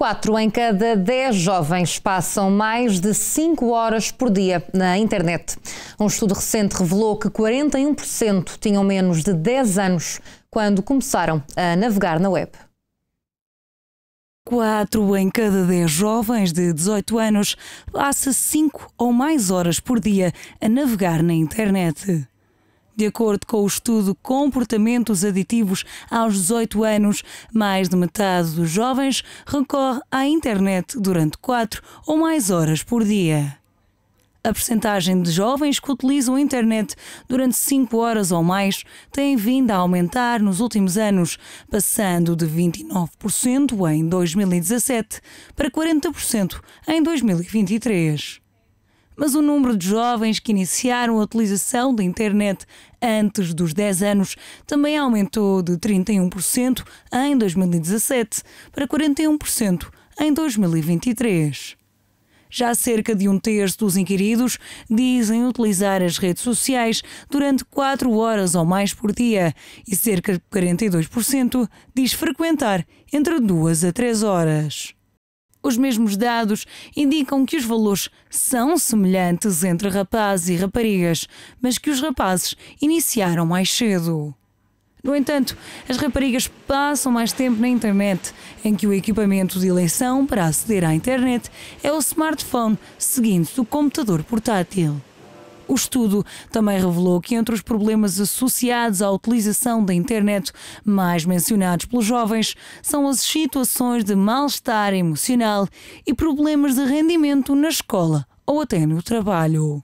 4 em cada 10 jovens passam mais de 5 horas por dia na internet. Um estudo recente revelou que 41% tinham menos de 10 anos quando começaram a navegar na web. 4 em cada 10 jovens de 18 anos passa 5 ou mais horas por dia a navegar na internet. De acordo com o estudo Comportamentos Aditivos aos 18 anos, mais de metade dos jovens recorre à internet durante 4 ou mais horas por dia. A percentagem de jovens que utilizam a internet durante 5 horas ou mais tem vindo a aumentar nos últimos anos, passando de 29% em 2017 para 40% em 2023 mas o número de jovens que iniciaram a utilização da internet antes dos 10 anos também aumentou de 31% em 2017 para 41% em 2023. Já cerca de um terço dos inquiridos dizem utilizar as redes sociais durante 4 horas ou mais por dia e cerca de 42% diz frequentar entre 2 a 3 horas os mesmos dados indicam que os valores são semelhantes entre rapazes e raparigas, mas que os rapazes iniciaram mais cedo. No entanto, as raparigas passam mais tempo na internet, em que o equipamento de eleição para aceder à internet é o smartphone, seguindo -se o computador portátil. O estudo também revelou que entre os problemas associados à utilização da internet mais mencionados pelos jovens são as situações de mal-estar emocional e problemas de rendimento na escola ou até no trabalho.